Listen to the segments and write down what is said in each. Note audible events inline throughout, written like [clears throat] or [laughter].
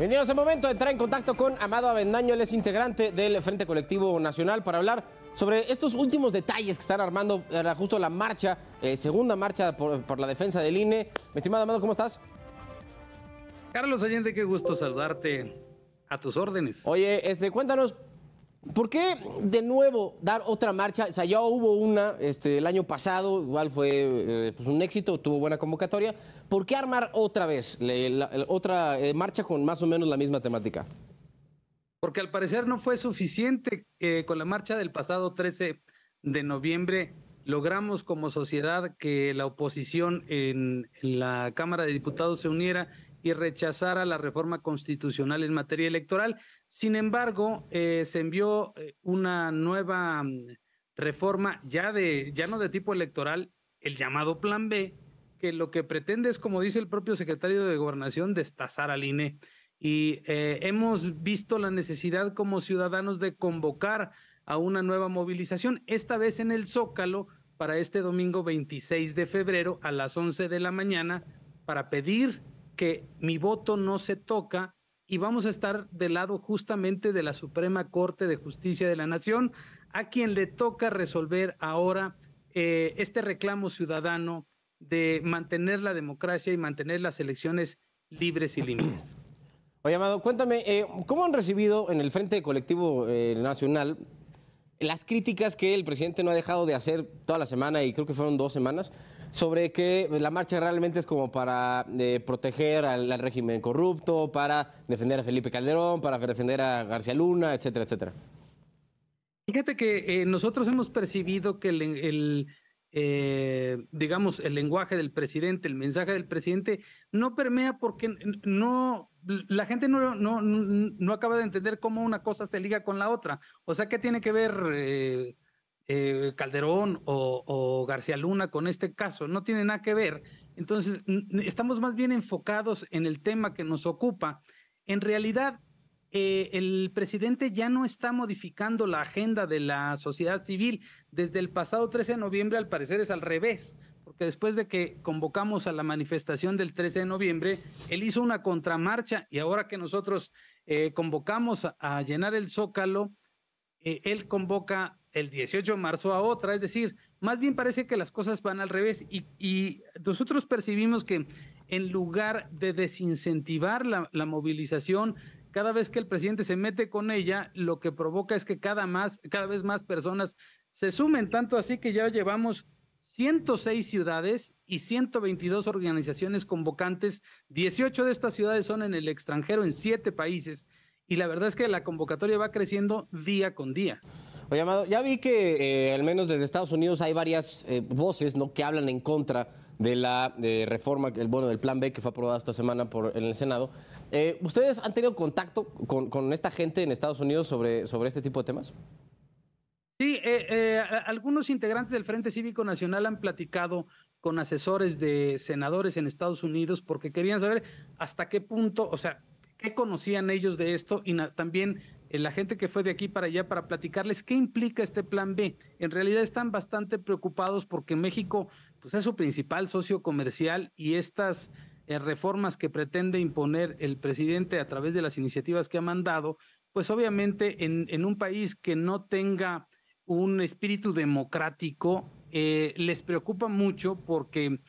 Bienvenidos al momento de entrar en contacto con Amado Avendaño, él es integrante del Frente Colectivo Nacional para hablar sobre estos últimos detalles que están armando justo la marcha, eh, segunda marcha por, la defensa del INE. Mi estimado Amado, ¿cómo estás? Carlos Allende, qué gusto saludarte. A tus órdenes. Oye, este, cuéntanos, ¿Por qué de nuevo dar otra marcha? O sea, ya hubo una este, el año pasado, igual fue eh, pues, un éxito, tuvo buena convocatoria. ¿Por qué armar otra vez, otra eh, marcha con más o menos la misma temática? Porque al parecer no fue suficiente con la marcha del pasado 13 de noviembre. Logramos como sociedad que la oposición en la Cámara de Diputados se uniera y rechazara la reforma constitucional en materia electoral. Sin embargo, eh, se envió eh, una nueva mm, reforma ya de ya no de tipo electoral, el llamado Plan B, que lo que pretende es, como dice el propio secretario de Gobernación, destazar al INE. Y eh, hemos visto la necesidad como ciudadanos de convocar a una nueva movilización, esta vez en el Zócalo, para este domingo 26 de febrero a las 11 de la mañana, para pedir que mi voto no se toca y vamos a estar del lado justamente de la Suprema Corte de Justicia de la Nación, a quien le toca resolver ahora eh, este reclamo ciudadano de mantener la democracia y mantener las elecciones libres y limpias. [clears throat] Oye, Amado, cuéntame, eh, ¿cómo han recibido en el Frente Colectivo eh, Nacional las críticas que el presidente no ha dejado de hacer toda la semana y creo que fueron dos semanas sobre que la marcha realmente es como para eh, proteger al, régimen corrupto, para defender a Felipe Calderón, para defender a García Luna, etcétera, etcétera. Fíjate que eh, nosotros hemos percibido que el, eh, digamos, el lenguaje del presidente, el mensaje del presidente, no permea porque no, la gente no, no acaba de entender cómo una cosa se liga con la otra. O sea, ¿qué tiene que ver eh, Calderón o, García Luna con este caso, no tiene nada que ver. Entonces, estamos más bien enfocados en el tema que nos ocupa. En realidad, eh, el presidente ya no está modificando la agenda de la sociedad civil. Desde el pasado 13 de noviembre, al parecer, es al revés porque después de que convocamos a la manifestación del 13 de noviembre, él hizo una contramarcha y ahora que nosotros eh, convocamos a, llenar el zócalo, él convoca el 18 de marzo a otra. Es decir, más bien parece que las cosas van al revés y, nosotros percibimos que en lugar de desincentivar la, movilización, cada vez que el presidente se mete con ella, lo que provoca es que cada, más, cada vez más personas se sumen, tanto así que ya llevamos 106 ciudades y 122 organizaciones convocantes. 18 de estas ciudades son en el extranjero, en siete países. Y la verdad es que la convocatoria va creciendo día con día. Oye, Amado, ya vi que eh, al menos desde Estados Unidos hay varias eh, voces que hablan en contra de la eh, reforma, el bueno, del plan B que fue aprobada esta semana por, en el Senado. ¿Ustedes han tenido contacto con, esta gente en Estados Unidos sobre, sobre este tipo de temas? Sí, algunos integrantes del Frente Cívico Nacional han platicado con asesores de senadores en Estados Unidos porque querían saber hasta qué punto, o sea, qué conocían ellos de esto y también eh, la gente que fue de aquí para allá para platicarles qué implica este plan B. En realidad están bastante preocupados porque México pues, es su principal socio comercial y estas eh, reformas que pretende imponer el presidente a través de las iniciativas que ha mandado, pues obviamente en, un país que no tenga un espíritu democrático, eh, les preocupa mucho porque...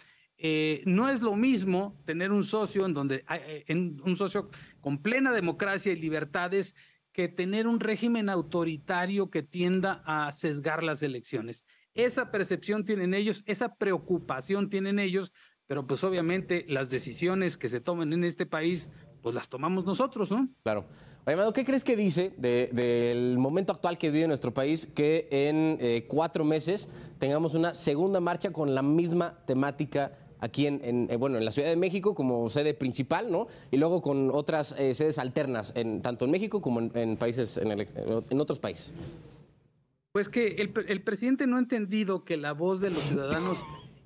no es lo mismo tener un socio en donde en un socio con plena democracia y libertades que tener un régimen autoritario que tienda a sesgar las elecciones. Esa percepción tienen ellos, esa preocupación tienen ellos, pero pues obviamente las decisiones que se toman en este país, pues las tomamos nosotros, ¿no? Claro. Amado, ¿qué crees que dice del momento actual que vive nuestro país que en eh, cuatro meses tengamos una segunda marcha con la misma temática aquí en, eh, bueno, en la Ciudad de México como sede principal, ¿no? Y luego con otras eh, sedes alternas, en, tanto en México como en, países, en, en otros países. Pues que el, el, presidente no ha entendido que la voz de los ciudadanos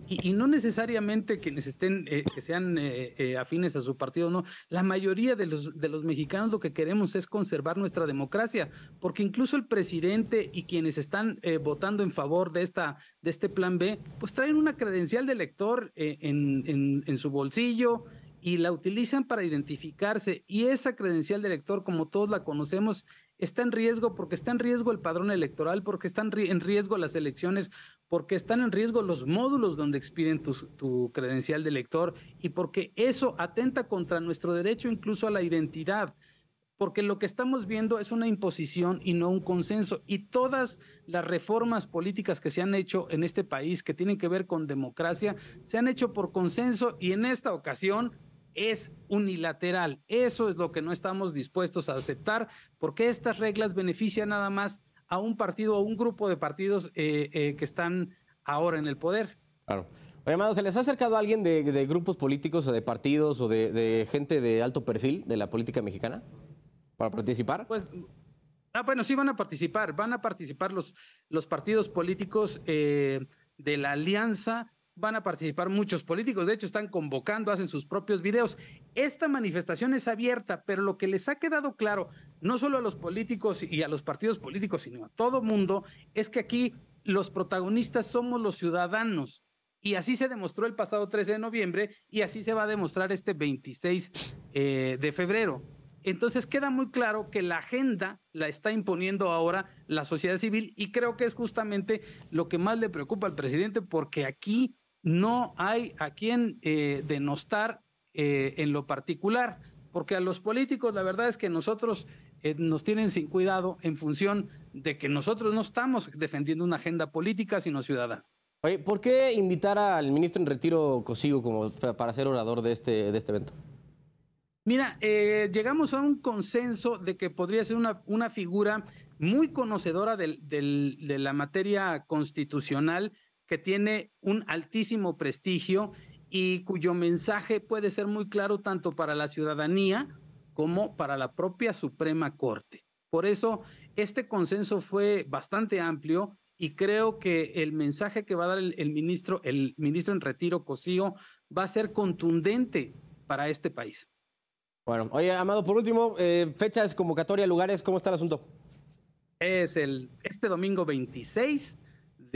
y, no necesariamente quienes estén, eh, que sean eh, eh, afines a su partido, no. La mayoría de los, de los mexicanos lo que queremos es conservar nuestra democracia, porque incluso el presidente y quienes están votando en favor de, esta, de este plan B, pues traen una credencial de elector en, en, en su bolsillo, y la utilizan para identificarse. Y esa credencial de elector, como todos la conocemos, está en riesgo porque está en riesgo el padrón electoral, porque están en riesgo las elecciones, porque están en riesgo los módulos donde expiden tu, tu credencial de elector y porque eso atenta contra nuestro derecho incluso a la identidad porque lo que estamos viendo es una imposición y no un consenso. Y todas las reformas políticas que se han hecho en este país que tienen que ver con democracia, se han hecho por consenso y en esta ocasión es unilateral. Eso es lo que no estamos dispuestos a aceptar, porque estas reglas benefician nada más a un partido o un grupo de partidos eh, eh, que están ahora en el poder. Claro. Oye, Amado, ¿se les ha acercado alguien de, grupos políticos o de partidos o de, gente de alto perfil de la política mexicana para participar? Pues, ah, bueno, sí van a participar. Van a participar los, los partidos políticos eh, de la alianza van a participar muchos políticos, de hecho están convocando, hacen sus propios videos. Esta manifestación es abierta, pero lo que les ha quedado claro, no solo a los políticos y a los partidos políticos, sino a todo mundo, es que aquí los protagonistas somos los ciudadanos. Y así se demostró el pasado 13 de noviembre y así se va a demostrar este 26 eh, de febrero. Entonces queda muy claro que la agenda la está imponiendo ahora la sociedad civil y creo que es justamente lo que más le preocupa al presidente porque aquí no hay a quien eh, denostar eh, en lo particular, porque a los políticos la verdad es que nosotros eh, nos tienen sin cuidado en función de que nosotros no estamos defendiendo una agenda política sino ciudadana. Oye, ¿por qué invitar al ministro en retiro consigo como para ser orador de este, de este evento? Mira, llegamos a un consenso de que podría ser una, figura muy conocedora de la materia constitucional que tiene un altísimo prestigio y cuyo mensaje puede ser muy claro tanto para la ciudadanía como para la propia Suprema Corte. Por eso, este consenso fue bastante amplio y creo que el mensaje que va a dar el, ministro, el ministro en retiro, Cosío, va a ser contundente para este país. Bueno, oye, Amado, por último, eh, fechas, convocatoria, lugares, ¿cómo está el asunto? Es el, este domingo 26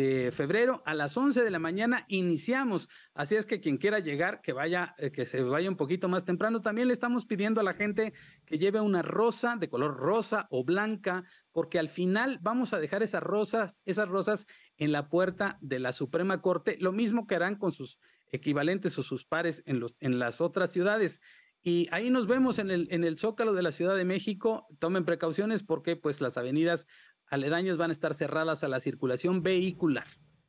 de febrero a las 11 de la mañana iniciamos. Así es que quien quiera llegar, que vaya, eh, que se vaya un poquito más temprano. También le estamos pidiendo a la gente que lleve una rosa de color rosa o blanca, porque al final vamos a dejar esas rosas, esas rosas en la puerta de la Suprema Corte, lo mismo que harán con sus equivalentes o sus pares en, los, en las otras ciudades. Y ahí nos vemos en el, en el Zócalo de la Ciudad de México. Tomen precauciones porque pues las avenidas aledaños van a estar cerradas a la circulación vehicular.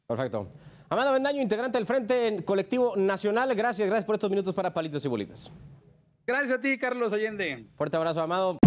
Perfecto. Amado Bendaño, integrante del Frente Colectivo Nacional, gracias, gracias por estos minutos para Palitos y Bolitas. Gracias a ti, Carlos Allende. Fuerte abrazo, Amado.